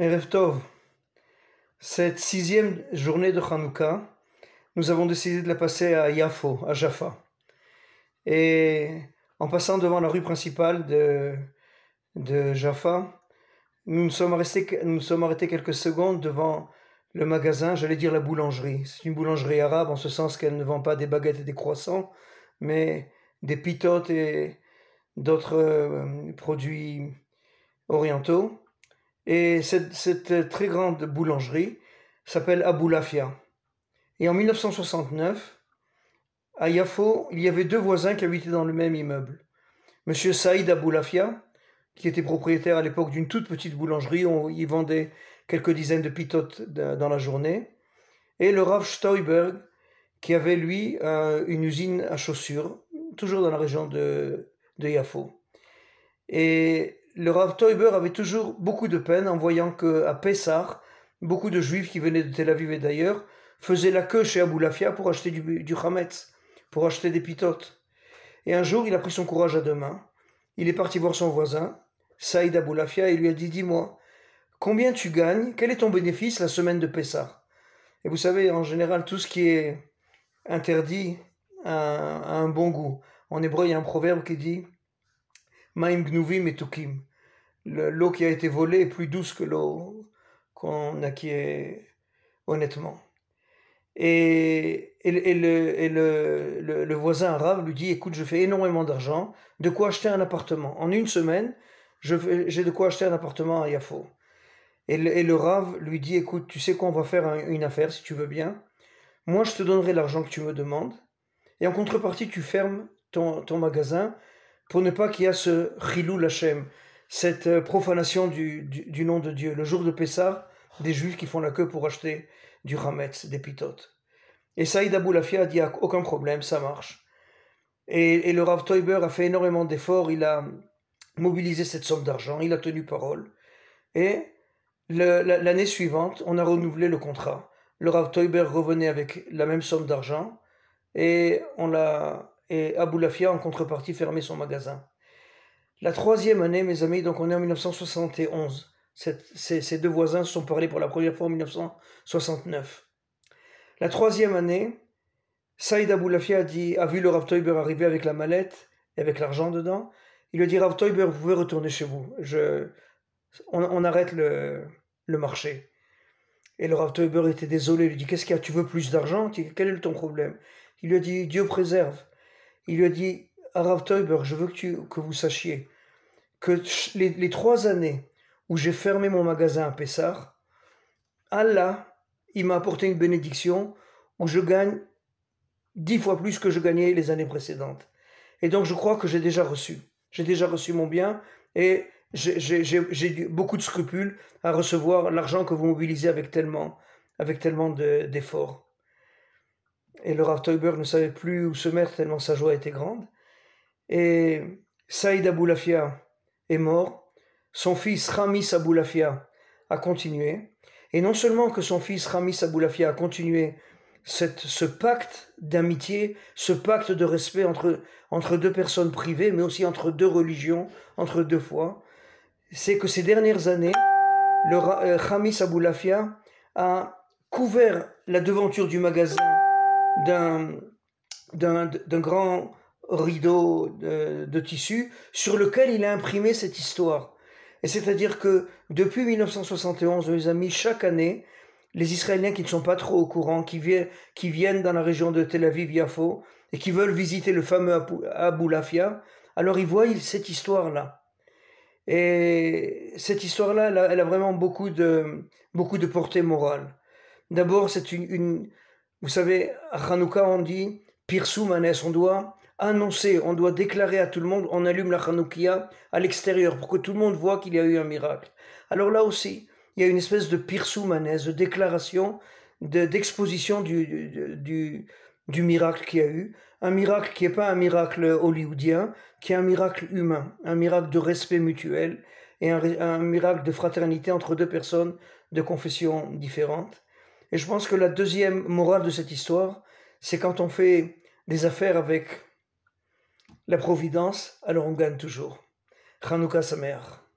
Erev eh, Tov. Cette sixième journée de Hanouka, nous avons décidé de la passer à Yafo, à Jaffa. Et en passant devant la rue principale de, Jaffa, nous nous, sommes arrêtés, quelques secondes devant le magasin, j'allais dire la boulangerie. C'est une boulangerie arabe en ce sens qu'elle ne vend pas des baguettes et des croissants, mais des pitotes et d'autres euh, produits orientaux. Et cette, très grande boulangerie s'appelle Aboulafia. Et en 1969, à Yafo, il y avait deux voisins qui habitaient dans le même immeuble. Monsieur Saïd Aboulafia, qui était propriétaire à l'époque d'une toute petite boulangerie, où il vendait quelques dizaines de pitotes dans la journée, et le Rav Steuberg, qui avait lui euh, une usine à chaussures, toujours dans la région de, de Yafo. Et le Rav Toiber avait toujours beaucoup de peine en voyant que à Pessah, beaucoup de juifs qui venaient de Tel Aviv et d'ailleurs faisaient la queue chez Abou Lafia pour acheter du, du Hametz, pour acheter des pitotes. Et un jour, il a pris son courage à deux mains. Il est parti voir son voisin, Saïd Abou Lafia, et lui a dit Dis-moi, combien tu gagnes Quel est ton bénéfice la semaine de Pessah Et vous savez, en général, tout ce qui est interdit a, un bon goût. En hébreu, il y a un proverbe qui dit Maim gnuvim et l'eau qui a été volée est plus douce que l'eau qu'on acquiert honnêtement. Et, et, le, voisin arabe lui dit, écoute, je fais énormément d'argent, de quoi acheter un appartement. En une semaine, j'ai de quoi acheter un appartement à Yafo. Et le, et lui dit, écoute, tu sais quoi, on va faire une affaire si tu veux bien. Moi, je te donnerai l'argent que tu me demandes. Et en contrepartie, tu fermes ton, magasin pour ne pas qu'il y a ce Khilou Lachem, cette euh, profanation du, nom de Dieu. Le jour de Pessah, des Juifs qui font la queue pour acheter du Hametz, des pitotes. Et Saïd Abou Lafia a dit ah, aucun problème, ça marche. Et, le Rav Toiber a fait énormément d'efforts, il a mobilisé cette somme d'argent, il a tenu parole. Et l'année suivante, on a renouvelé le contrat. Le Rav Toiber revenait avec la même somme d'argent et on et Abou Lafia en contrepartie fermait son magasin. La troisième année, mes amis, donc on est en 1971. ces, deux voisins se sont parlés pour la première fois en 1969. La troisième année, Saïd Aboulafia a, a vu le Rav Teuber arriver avec la mallette et avec l'argent dedans. Il lui a dit Rav Teuber, vous pouvez retourner chez vous. Je, on, arrête le, marché. Et le Rav Teuber était désolé. Il lui dit Qu'est-ce qu'il y a Tu veux plus d'argent Quel est ton problème Il lui a dit Dieu préserve. Il lui a dit Arav Teuber, je veux que, tu, que vous sachiez que les, trois années où j'ai fermé mon magasin à Pessar, Allah, il m'a apporté une bénédiction où je gagne dix fois plus que je gagnais les années précédentes. Et donc je crois que j'ai déjà reçu. J'ai déjà reçu mon bien et j'ai beaucoup de scrupules à recevoir l'argent que vous mobilisez avec tellement, avec tellement d'efforts. et le Rav ne savait plus où se mettre tellement sa joie était grande et Saïd Aboulafia est mort, son fils Ramis Aboulafia a continué, et non seulement que son fils Ramis Aboulafia a continué cette, ce pacte d'amitié, ce pacte de respect entre, entre deux personnes privées, mais aussi entre deux religions, entre deux fois, c'est que ces dernières années, le euh, Ramis Aboulafia a couvert la devanture du magasin d'un grand rideau de, tissu sur lequel il a imprimé cette histoire. Et c'est-à-dire que depuis 1971, mes amis, chaque année, les Israéliens qui ne sont pas trop au courant, qui, viennent, qui viennent dans la région de Tel Aviv-Yafo et qui veulent visiter le fameux Abou Lafia, alors ils voient cette histoire-là. Et cette histoire-là, elle, a vraiment beaucoup de, beaucoup de portée morale. D'abord, c'est une, Vous savez, à Hanouka, on dit Pirsou manès » on doit annoncer, on doit déclarer à tout le monde, on allume la Hanoukia à l'extérieur pour que tout le monde voit qu'il y a eu un miracle. Alors là aussi, il y a une espèce de pirsoumane, de déclaration, d'exposition du, du, du, miracle qu'il y a eu. Un miracle qui n'est pas un miracle hollywoodien, qui est un miracle humain, un miracle de respect mutuel et un, un miracle de fraternité entre deux personnes de confession différentes. Et je pense que la deuxième morale de cette histoire, c'est quand on fait des affaires avec la providence, alors on gagne toujours. sa mère.